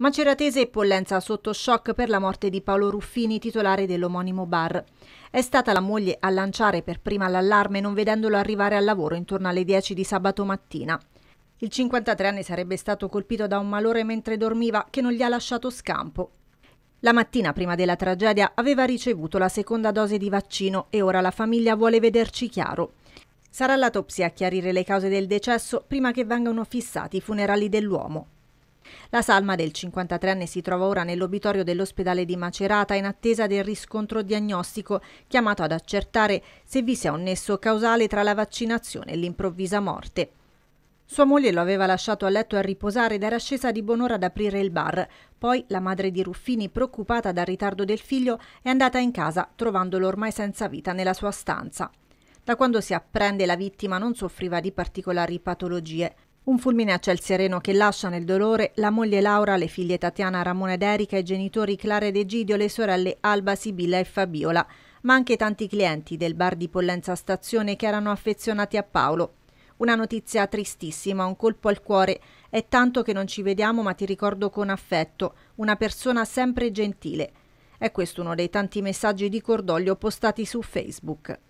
Maceratese e Pollenza sotto shock per la morte di Paolo Ruffini, titolare dell'omonimo bar. È stata la moglie a lanciare per prima l'allarme non vedendolo arrivare al lavoro intorno alle 10 di sabato mattina. Il 53enne sarebbe stato colpito da un malore mentre dormiva che non gli ha lasciato scampo. La mattina prima della tragedia aveva ricevuto la seconda dose di vaccino e ora la famiglia vuole vederci chiaro. Sarà l'autopsia a chiarire le cause del decesso prima che vengano fissati i funerali dell'uomo. La salma del 53enne si trova ora nell'obitorio dell'ospedale di Macerata in attesa del riscontro diagnostico chiamato ad accertare se vi sia un nesso causale tra la vaccinazione e l'improvvisa morte. Sua moglie lo aveva lasciato a letto a riposare ed era scesa di buon'ora ad aprire il bar. Poi la madre di Ruffini, preoccupata dal ritardo del figlio, è andata in casa trovandolo ormai senza vita nella sua stanza. Da quando si apprende la vittima non soffriva di particolari patologie. Un fulmine a ciel sereno che lascia nel dolore la moglie Laura, le figlie Tatiana, Ramona ed Erika, i genitori Clara ed Egidio, le sorelle Alba, Sibilla e Fabiola, ma anche tanti clienti del bar di Pollenza Stazione che erano affezionati a Paolo. Una notizia tristissima, un colpo al cuore. È tanto che non ci vediamo, ma ti ricordo con affetto, una persona sempre gentile. È questo uno dei tanti messaggi di cordoglio postati su Facebook.